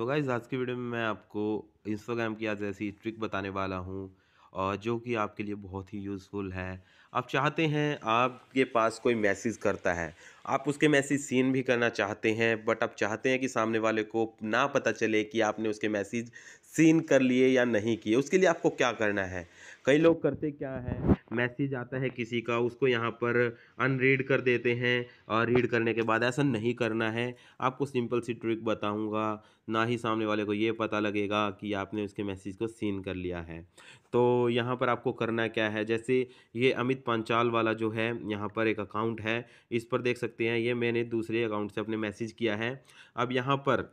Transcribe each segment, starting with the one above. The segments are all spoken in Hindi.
सो गाइज आज की वीडियो में मैं आपको इंस्टाग्राम की आज ऐसी ट्रिक बताने वाला हूँ और जो कि आपके लिए बहुत ही यूज़फुल है आप चाहते हैं आपके पास कोई मैसेज करता है आप उसके मैसेज सीन भी करना चाहते हैं बट आप चाहते हैं कि सामने वाले को ना पता चले कि आपने उसके मैसेज सीन कर लिए या नहीं किए उसके लिए आपको क्या करना है कई लोग करते क्या है मैसेज आता है किसी का उसको यहाँ पर अनरीड कर देते हैं और रीड करने के बाद ऐसा नहीं करना है आपको सिंपल सी ट्रिक बताऊँगा ना ही सामने वाले को ये पता लगेगा कि आपने उसके मैसेज को सीन कर लिया है तो यहाँ पर आपको करना क्या है जैसे ये अमित पंचाल वाला जो है यहाँ पर एक अकाउंट है इस पर देख सकते सकते हैं ये मैंने दूसरे अकाउंट से अपने मैसेज किया है अब यहाँ पर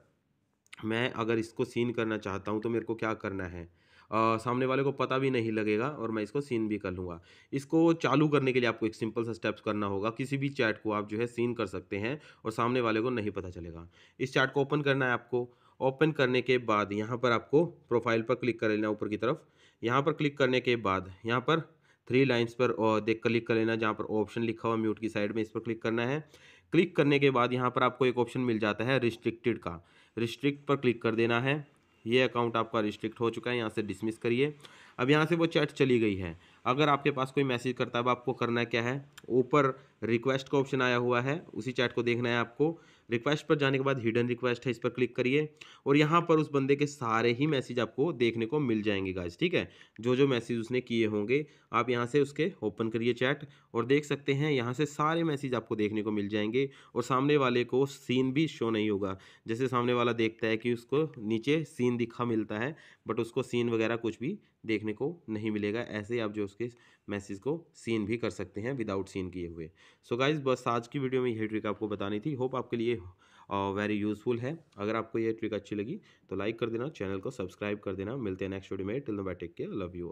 मैं अगर इसको सीन करना चाहता हूँ तो मेरे को क्या करना है आ, सामने वाले को पता भी नहीं लगेगा और मैं इसको सीन भी कर लूँगा इसको चालू करने के लिए आपको एक सिंपल सा स्टेप्स करना होगा किसी भी चैट को आप जो है सीन कर सकते हैं और सामने वाले को नहीं पता चलेगा इस चैट को ओपन करना है आपको ओपन करने के बाद यहाँ पर आपको प्रोफाइल पर क्लिक कर लेना ऊपर की तरफ यहाँ पर क्लिक करने के बाद यहाँ पर थ्री लाइन्स पर देख कर क्लिक कर लेना जहाँ पर ऑप्शन लिखा हुआ म्यूट की साइड में इस पर क्लिक करना है क्लिक करने के बाद यहाँ पर आपको एक ऑप्शन मिल जाता है रिस्ट्रिक्टेड का रिस्ट्रिक्ट पर क्लिक कर देना है ये अकाउंट आपका रिस्ट्रिक्ट हो चुका है यहाँ से डिसमिस करिए अब यहाँ से वो चैट चली गई है अगर आपके पास कोई मैसेज करता है आपको करना क्या है ऊपर रिक्वेस्ट का ऑप्शन आया हुआ है उसी चैट को देखना है आपको रिक्वेस्ट पर जाने के बाद हिडन रिक्वेस्ट है इस पर क्लिक करिए और यहाँ पर उस बंदे के सारे ही मैसेज आपको देखने को मिल जाएंगे गाइज ठीक है जो जो मैसेज उसने किए होंगे आप यहाँ से उसके ओपन करिए चैट और देख सकते हैं यहाँ से सारे मैसेज आपको देखने को मिल जाएंगे और सामने वाले को सीन भी शो नहीं होगा जैसे सामने वाला देखता है कि उसको नीचे सीन दिखा मिलता है बट उसको सीन वगैरह कुछ भी देखने को नहीं मिलेगा ऐसे ही आप जो उसके मैसेज को सीन भी कर सकते हैं विदाउट सीन किए हुए सो so गाइज बस आज की वीडियो में यह ट्रिक आपको बतानी थी होप आपके लिए वेरी यूज़फुल है अगर आपको ये ट्रिक अच्छी लगी तो लाइक कर देना चैनल को सब्सक्राइब कर देना मिलते हैं नेक्स्ट वीडियो में till no bye take care love you